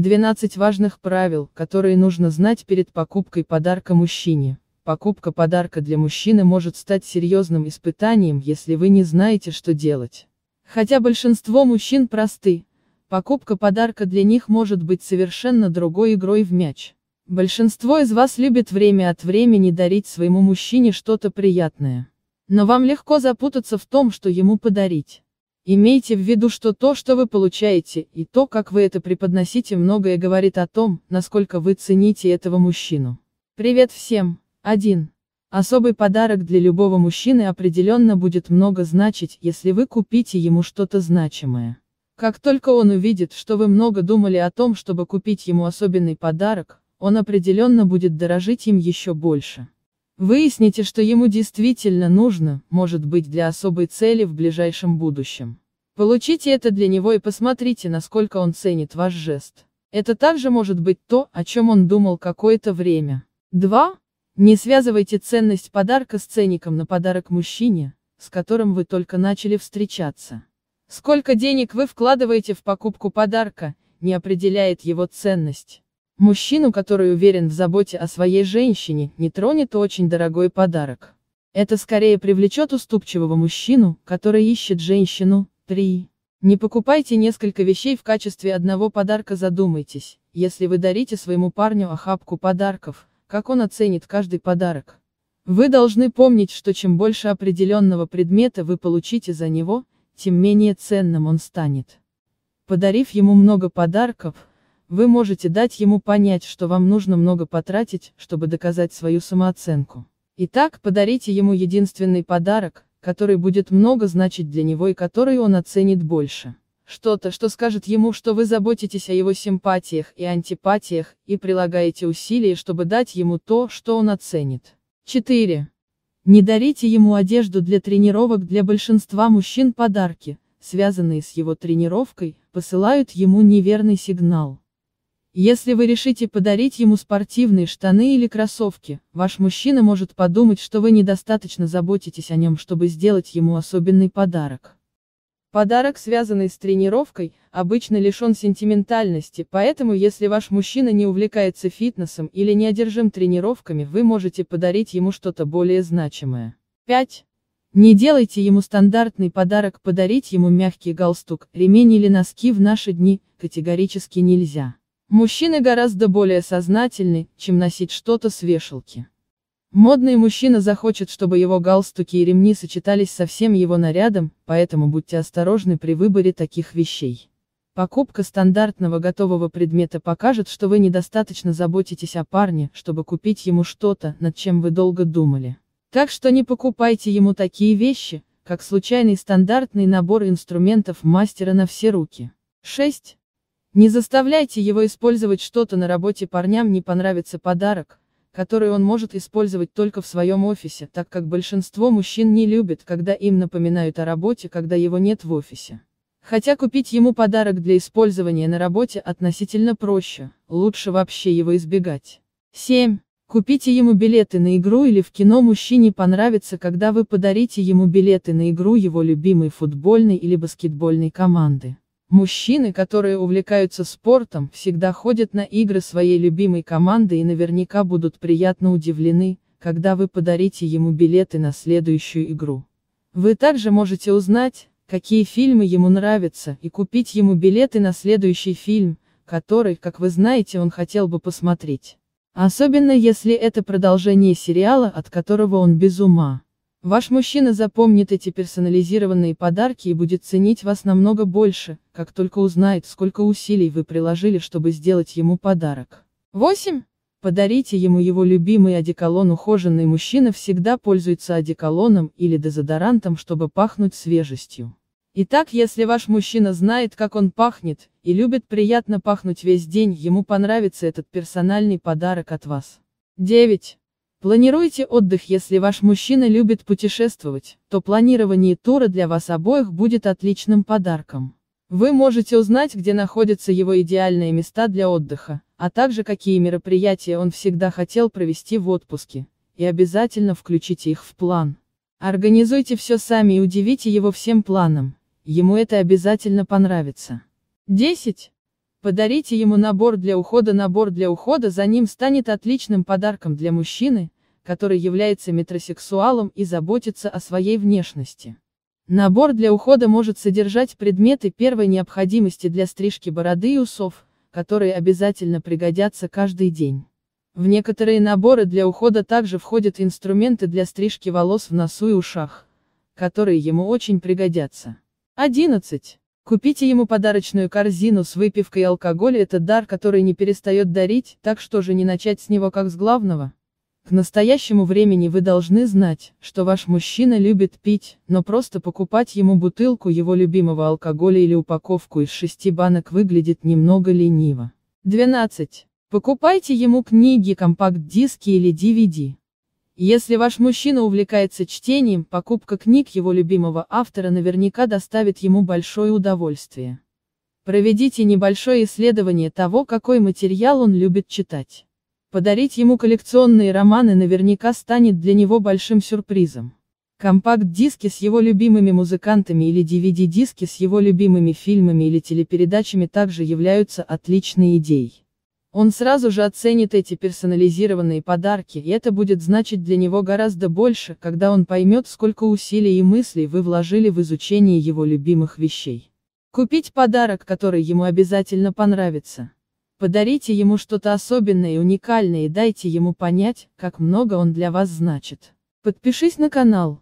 12 важных правил, которые нужно знать перед покупкой подарка мужчине. Покупка подарка для мужчины может стать серьезным испытанием, если вы не знаете, что делать. Хотя большинство мужчин просты, покупка подарка для них может быть совершенно другой игрой в мяч. Большинство из вас любит время от времени дарить своему мужчине что-то приятное. Но вам легко запутаться в том, что ему подарить. Имейте в виду, что то, что вы получаете, и то, как вы это преподносите, многое говорит о том, насколько вы цените этого мужчину. Привет всем! 1. Особый подарок для любого мужчины определенно будет много значить, если вы купите ему что-то значимое. Как только он увидит, что вы много думали о том, чтобы купить ему особенный подарок, он определенно будет дорожить им еще больше. Выясните, что ему действительно нужно, может быть для особой цели в ближайшем будущем. Получите это для него и посмотрите, насколько он ценит ваш жест. Это также может быть то, о чем он думал какое-то время. 2. Не связывайте ценность подарка с ценником на подарок мужчине, с которым вы только начали встречаться. Сколько денег вы вкладываете в покупку подарка, не определяет его ценность. Мужчину, который уверен в заботе о своей женщине, не тронет очень дорогой подарок. Это скорее привлечет уступчивого мужчину, который ищет женщину, 3. Не покупайте несколько вещей в качестве одного подарка задумайтесь, если вы дарите своему парню охапку подарков, как он оценит каждый подарок. Вы должны помнить, что чем больше определенного предмета вы получите за него, тем менее ценным он станет. Подарив ему много подарков, вы можете дать ему понять, что вам нужно много потратить, чтобы доказать свою самооценку. Итак, подарите ему единственный подарок, который будет много значить для него и который он оценит больше. Что-то, что скажет ему, что вы заботитесь о его симпатиях и антипатиях, и прилагаете усилия, чтобы дать ему то, что он оценит. 4. Не дарите ему одежду для тренировок для большинства мужчин подарки, связанные с его тренировкой, посылают ему неверный сигнал. Если вы решите подарить ему спортивные штаны или кроссовки, ваш мужчина может подумать, что вы недостаточно заботитесь о нем, чтобы сделать ему особенный подарок. Подарок, связанный с тренировкой, обычно лишен сентиментальности, поэтому если ваш мужчина не увлекается фитнесом или не одержим тренировками, вы можете подарить ему что-то более значимое. 5. Не делайте ему стандартный подарок, подарить ему мягкий галстук, ремень или носки в наши дни, категорически нельзя. Мужчины гораздо более сознательны, чем носить что-то с вешалки. Модный мужчина захочет, чтобы его галстуки и ремни сочетались со всем его нарядом, поэтому будьте осторожны при выборе таких вещей. Покупка стандартного готового предмета покажет, что вы недостаточно заботитесь о парне, чтобы купить ему что-то, над чем вы долго думали. Так что не покупайте ему такие вещи, как случайный стандартный набор инструментов мастера на все руки. 6. Не заставляйте его использовать что-то на работе парням не понравится подарок, который он может использовать только в своем офисе, так как большинство мужчин не любят, когда им напоминают о работе, когда его нет в офисе. Хотя купить ему подарок для использования на работе относительно проще, лучше вообще его избегать. 7. Купите ему билеты на игру или в кино мужчине понравится, когда вы подарите ему билеты на игру его любимой футбольной или баскетбольной команды. Мужчины, которые увлекаются спортом, всегда ходят на игры своей любимой команды и наверняка будут приятно удивлены, когда вы подарите ему билеты на следующую игру. Вы также можете узнать, какие фильмы ему нравятся, и купить ему билеты на следующий фильм, который, как вы знаете, он хотел бы посмотреть. Особенно если это продолжение сериала, от которого он без ума. Ваш мужчина запомнит эти персонализированные подарки и будет ценить вас намного больше, как только узнает, сколько усилий вы приложили, чтобы сделать ему подарок. 8. Подарите ему его любимый одеколон. Ухоженный мужчина всегда пользуется одеколоном или дезодорантом, чтобы пахнуть свежестью. Итак, если ваш мужчина знает, как он пахнет, и любит приятно пахнуть весь день, ему понравится этот персональный подарок от вас. 9. Планируйте отдых Если ваш мужчина любит путешествовать, то планирование тура для вас обоих будет отличным подарком. Вы можете узнать, где находятся его идеальные места для отдыха, а также какие мероприятия он всегда хотел провести в отпуске, и обязательно включите их в план. Организуйте все сами и удивите его всем планом, ему это обязательно понравится. 10. Подарите ему набор для ухода. Набор для ухода за ним станет отличным подарком для мужчины, который является метросексуалом и заботится о своей внешности. Набор для ухода может содержать предметы первой необходимости для стрижки бороды и усов, которые обязательно пригодятся каждый день. В некоторые наборы для ухода также входят инструменты для стрижки волос в носу и ушах, которые ему очень пригодятся. 11. Купите ему подарочную корзину с выпивкой и алкоголь – это дар, который не перестает дарить, так что же не начать с него как с главного? К настоящему времени вы должны знать, что ваш мужчина любит пить, но просто покупать ему бутылку его любимого алкоголя или упаковку из шести банок выглядит немного лениво. 12. Покупайте ему книги, компакт-диски или DVD. Если ваш мужчина увлекается чтением, покупка книг его любимого автора наверняка доставит ему большое удовольствие. Проведите небольшое исследование того, какой материал он любит читать. Подарить ему коллекционные романы наверняка станет для него большим сюрпризом. Компакт-диски с его любимыми музыкантами или DVD-диски с его любимыми фильмами или телепередачами также являются отличной идеей. Он сразу же оценит эти персонализированные подарки, и это будет значить для него гораздо больше, когда он поймет, сколько усилий и мыслей вы вложили в изучение его любимых вещей. Купить подарок, который ему обязательно понравится. Подарите ему что-то особенное и уникальное и дайте ему понять, как много он для вас значит. Подпишись на канал.